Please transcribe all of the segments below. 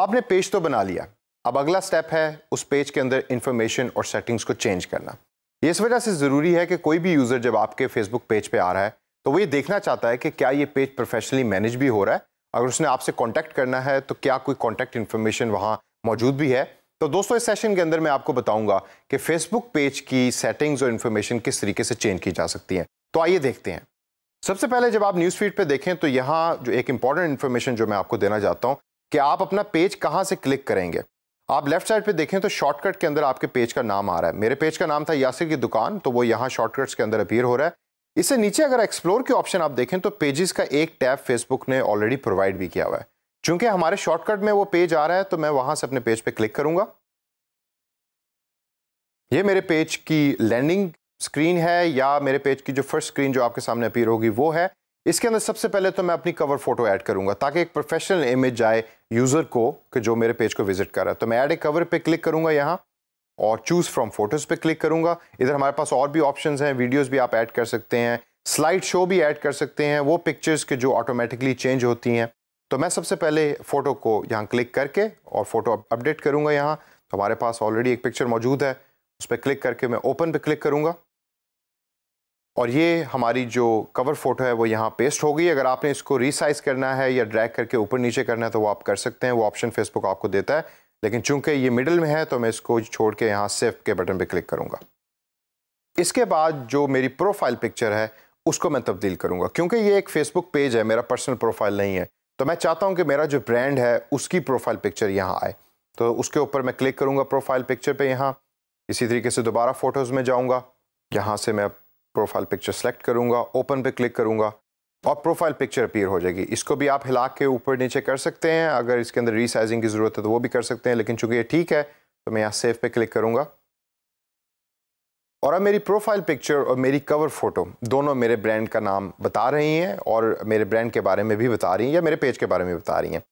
आपने पेज तो बना लिया अब अगला स्टेप है उस पेज के अंदर इंफॉर्मेशन और सेटिंग्स को चेंज करना ये इस वजह से ज़रूरी है कि कोई भी यूज़र जब आपके फेसबुक पेज पे आ रहा है तो वो ये देखना चाहता है कि क्या ये पेज प्रोफेशनली मैनेज भी हो रहा है अगर उसने आपसे कॉन्टैक्ट करना है तो क्या कोई कॉन्टैक्ट इन्फॉर्मेशन वहाँ मौजूद भी है तो दोस्तों इस सेशन के अंदर मैं आपको बताऊंगा कि फेसबुक पेज की सेटिंग्स और इन्फॉर्मेशन किस तरीके से चेंज की जा सकती हैं तो आइए देखते हैं सबसे पहले जब आप न्यूज़ फीड पर देखें तो यहाँ जो एक इंपॉर्टेंट इन्फॉर्मेशन जो मैं आपको देना चाहता हूँ कि आप अपना पेज कहाँ से क्लिक करेंगे आप लेफ्ट साइड पे देखें तो शॉर्टकट के अंदर आपके पेज का नाम आ रहा है मेरे पेज का नाम था यासिर की दुकान तो वो यहाँ शॉर्टकट्स के अंदर अपीयर हो रहा है इससे नीचे अगर एक्सप्लोर के ऑप्शन आप देखें तो पेजेस का एक टैब फेसबुक ने ऑलरेडी प्रोवाइड भी किया हुआ है चूंकि हमारे शॉर्टकट में वो पेज आ रहा है तो मैं वहां से अपने पेज पर पे क्लिक करूंगा ये मेरे पेज की लैंडिंग स्क्रीन है या मेरे पेज की जो फर्स्ट स्क्रीन जो आपके सामने अपीयर होगी वो है इसके अंदर सबसे पहले तो मैं अपनी कवर फोटो ऐड करूंगा ताकि एक प्रोफेशनल इमेज आए यूज़र को कि जो मेरे पेज को विजिट कर रहा है तो मैं ऐड ए कवर पे क्लिक करूंगा यहाँ और चूज़ फ्रॉम फोटोज़ पे क्लिक करूंगा इधर हमारे पास और भी ऑप्शंस हैं वीडियोस भी आप ऐड कर सकते हैं स्लाइड शो भी ऐड कर सकते हैं वो पिक्चर्स के जो ऑटोमेटिकली चेंज होती हैं तो मैं सबसे पहले फ़ोटो को यहाँ क्लिक करके और फ़ोटो अपडेट करूँगा यहाँ तो हमारे पास ऑलरेडी एक पिक्चर मौजूद है उस पर क्लिक करके मैं ओपन पर क्लिक करूँगा और ये हमारी जो कवर फ़ोटो है वो यहाँ पेस्ट हो गई अगर आपने इसको रिसाइज़ करना है या ड्रैग करके ऊपर नीचे करना है तो वो आप कर सकते हैं वो ऑप्शन फेसबुक आपको देता है लेकिन चूंकि ये मिडल में है तो मैं इसको छोड़ के यहाँ सेफ के बटन पर क्लिक करूँगा इसके बाद जो मेरी प्रोफाइल पिक्चर है उसको मैं तब्दील करूँगा क्योंकि ये एक फ़ेसबुक पेज है मेरा पर्सनल प्रोफाइल नहीं है तो मैं चाहता हूँ कि मेरा जो ब्रांड है उसकी प्रोफाइल पिक्चर यहाँ आए तो उसके ऊपर मैं क्लिक करूँगा प्रोफाइल पिक्चर पर यहाँ इसी तरीके से दोबारा फ़ोटोज़ में जाऊँगा यहाँ से मैं प्रोफाइल पिक्चर सेलेक्ट करूँगा ओपन पे क्लिक करूँगा और प्रोफाइल पिक्चर अपीयर हो जाएगी इसको भी आप हिला के ऊपर नीचे कर सकते हैं अगर इसके अंदर रीसाइजिंग की ज़रूरत है तो वो भी कर सकते हैं लेकिन चूंकि ये ठीक है तो मैं यहाँ सेव पे क्लिक करूँगा और अब मेरी प्रोफाइल पिक्चर और मेरी कवर फ़ोटो दोनों मेरे ब्रांड का नाम बता रही हैं और मेरे ब्रांड के बारे में भी बता रही हैं या मेरे पेज के बारे में बता रही हैं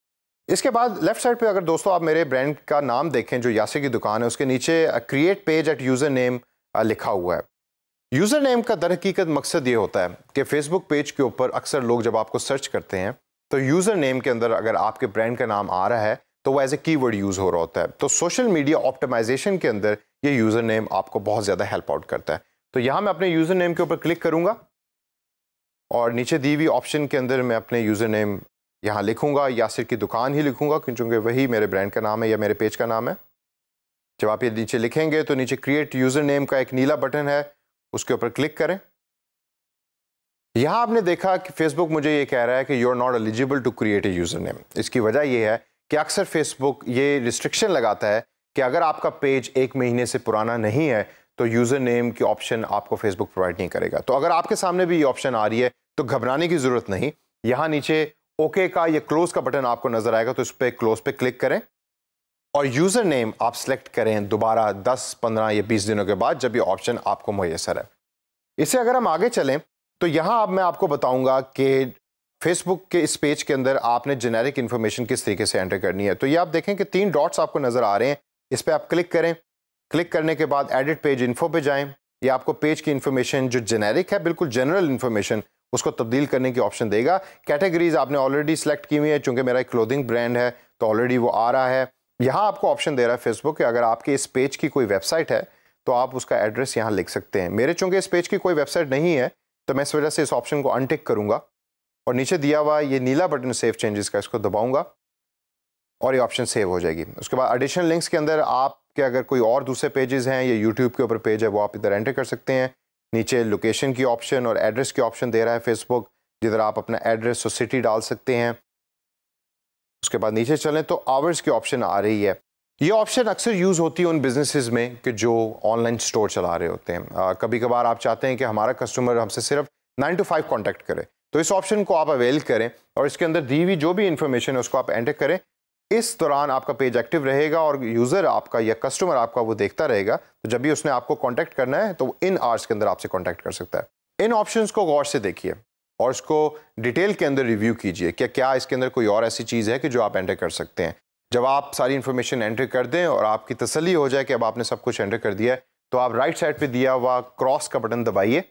इसके बाद लेफ्ट साइड पे अगर दोस्तों आप मेरे ब्रांड का नाम देखें जो यासे की दुकान है उसके नीचे create page at user name लिखा हुआ है यूज़र नेम का दर हकीकत मकसद ये होता है कि फेसबुक पेज के ऊपर अक्सर लोग जब आपको सर्च करते हैं तो यूज़र नेम के अंदर अगर आपके ब्रांड का नाम आ रहा है तो वो एज ए कीवर्ड यूज़ हो रहा होता है तो सोशल मीडिया ऑप्टिमाइजेशन के अंदर ये यूज़र नेम आपको बहुत ज़्यादा हेल्प आउट करता है तो यहाँ मैं अपने यूज़र नेम के ऊपर क्लिक करूँगा और नीचे दी हुई ऑप्शन के अंदर मैं अपने यूज़र नेम यहाँ लिखूँगा यासिर की दुकान ही लिखूँगा क्योंकि वही मेरे ब्रांड का नाम है या मेरे पेज का नाम है जब आप ये नीचे लिखेंगे तो नीचे क्रिएट यूज़र नेम का एक नीला बटन है उसके ऊपर क्लिक करें यहाँ आपने देखा कि फेसबुक मुझे ये कह रहा है कि you are not eligible to create a user name इसकी वजह यह है कि अक्सर फेसबुक ये रिस्ट्रिक्शन लगाता है कि अगर आपका पेज एक महीने से पुराना नहीं है तो यूज़र नेम की ऑप्शन आपको फेसबुक प्रोवाइड नहीं करेगा तो अगर आपके सामने भी ये ऑप्शन आ रही है तो घबराने की ज़रूरत नहीं यहाँ नीचे ओके okay का या क्लोज़ का बटन आपको नज़र आएगा तो इस पर क्लोज़ पे क्लिक करें और यूज़र नेम आप सेलेक्ट करें दोबारा 10, 15 या 20 दिनों के बाद जब ये ऑप्शन आपको मुयसर है इसे अगर हम आगे चलें तो यहाँ अब मैं आपको बताऊँगा कि फेसबुक के इस पेज के अंदर आपने जेनेरिक इन्फॉर्मेशन किस तरीके से एंटर करनी है तो ये आप देखें कि तीन डॉट्स आपको नज़र आ रहे हैं इस पर आप क्लिक करें क्लिक करने के बाद एडिट पेज इन्फो पर जाएँ ये आपको पेज की इन्फॉर्मेशन जो जेनेरिक है बिल्कुल जनरल इन्फॉर्मेशन उसको तब्दील करने की ऑप्शन देगा कैटेगरीज आपने ऑलरेडी सेलेक्ट की हुई है चूँकि मेरा एक क्लोथिंग ब्रांड है तो ऑलरेडी वो आ रहा है यहाँ आपको ऑप्शन दे रहा है फेसबुक कि अगर आपके इस पेज की कोई वेबसाइट है तो आप उसका एड्रेस यहाँ लिख सकते हैं मेरे चूँकि इस पेज की कोई वेबसाइट नहीं है तो मैं इस वजह से इस ऑप्शन को अनटिक करूँगा और नीचे दिया हुआ ये नीला बटन सेव चेंजेस का इसको दबाऊँगा और ये ऑप्शन सेव हो जाएगी उसके बाद एडिशनल लिंक्स के अंदर आपके अगर कोई और दूसरे पेजेस हैं या यूट्यूब के ऊपर पेज है वो आप इधर एंटर कर सकते हैं नीचे लोकेशन की ऑप्शन और एड्रेस की ऑप्शन दे रहा है फेसबुक जिधर आप अपना एड्रेस और सिटी डाल सकते हैं उसके बाद नीचे चलें तो आवर्स की ऑप्शन आ रही है ये ऑप्शन अक्सर यूज़ होती है उन बिजनेसेस में कि जो ऑनलाइन स्टोर चला रहे होते हैं आ, कभी कभार आप चाहते हैं कि हमारा कस्टमर हमसे सिर्फ नाइन टू फाइव कॉन्टैक्ट करे तो इस ऑप्शन को आप अवेल करें और इसके अंदर दी हुई जो भी इंफॉर्मेशन है उसको आप एंटर करें इस दौरान आपका पेज एक्टिव रहेगा और यूज़र आपका या कस्टमर आपका वो देखता रहेगा तो जब भी उसने आपको कॉन्टैक्ट करना है तो इन आवर्स के अंदर आपसे कॉन्टैक्ट कर सकता है इन ऑप्शन को गौर से देखिए और इसको डिटेल के अंदर रिव्यू कीजिए क्या क्या इसके अंदर कोई और ऐसी चीज़ है कि जो आप एंटर कर सकते हैं जब आप सारी इन्फॉर्मेशन एंटर कर दें और आपकी तसली हो जाए कि अब आपने सब कुछ एंटर कर दिया है तो आप राइट साइड पे दिया हुआ क्रॉस का बटन दबाइए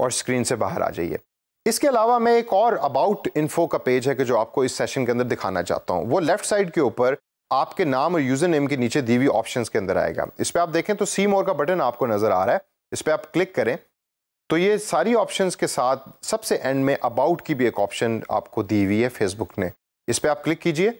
और स्क्रीन से बाहर आ जाइए इसके अलावा मैं एक और अबाउट इन्फो का पेज है कि जो आपको इस सेशन के अंदर दिखाना चाहता हूँ वो लेफ्ट साइड के ऊपर आपके नाम और यूज़र नेम के नीचे दी हुई ऑप्शन के अंदर आएगा इस पर आप देखें तो सी मोर का बटन आपको नज़र आ रहा है इस पर आप क्लिक करें तो ये सारी ऑप्शंस के साथ सबसे एंड में अबाउट की भी एक ऑप्शन आपको दी हुई है फेसबुक ने इस पर आप क्लिक कीजिए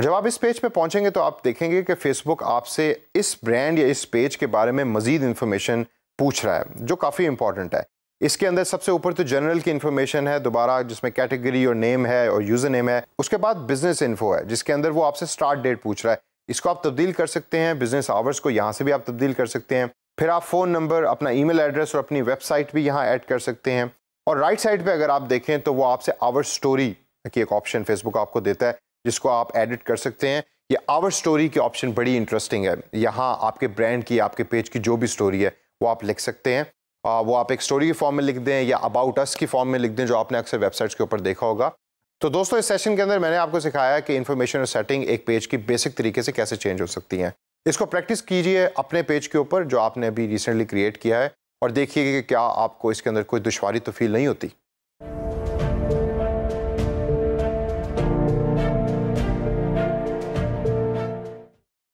जब आप इस पेज पे पहुंचेंगे तो आप देखेंगे कि फेसबुक आपसे इस ब्रांड या इस पेज के बारे में मज़ीद इन्फॉर्मेशन पूछ रहा है जो काफ़ी इंपॉर्टेंट है इसके अंदर सबसे ऊपर तो जनरल की इन्फॉर्मेशन है दोबारा जिसमें कैटेगरी और नेम है और यूज़र नेम है उसके बाद बिजनेस इन्फो है जिसके अंदर वो आपसे स्टार्ट डेट पूछ रहा है इसको आप तब्दील कर सकते हैं बिजनेस आवर्स को यहाँ से भी आप तब्दील कर सकते हैं फिर आप फ़ोन नंबर अपना ईमेल एड्रेस और अपनी वेबसाइट भी यहाँ ऐड कर सकते हैं और राइट साइड पे अगर आप देखें तो वो आपसे आवर स्टोरी की एक ऑप्शन फेसबुक आपको देता है जिसको आप एडिट कर सकते हैं ये आवर स्टोरी की ऑप्शन बड़ी इंटरेस्टिंग है यहाँ आपके ब्रांड की आपके पेज की जो भी स्टोरी है वो आप लिख सकते हैं वो आप एक स्टोरी के फॉर्म में लिख दें या अबाउट अस की फॉर्म में लिख दें जो आपने अक्सर वेबसाइट्स के ऊपर देखा होगा तो दोस्तों इस सेशन के अंदर मैंने आपको सिखाया कि इन्फॉर्मेशन और सेटिंग एक पेज की बेसिक तरीके से कैसे चेंज हो सकती हैं इसको प्रैक्टिस कीजिए अपने पेज के ऊपर जो आपने अभी रिसेंटली क्रिएट किया है और देखिए कि क्या आपको इसके अंदर कोई दुशारी तो फील नहीं होती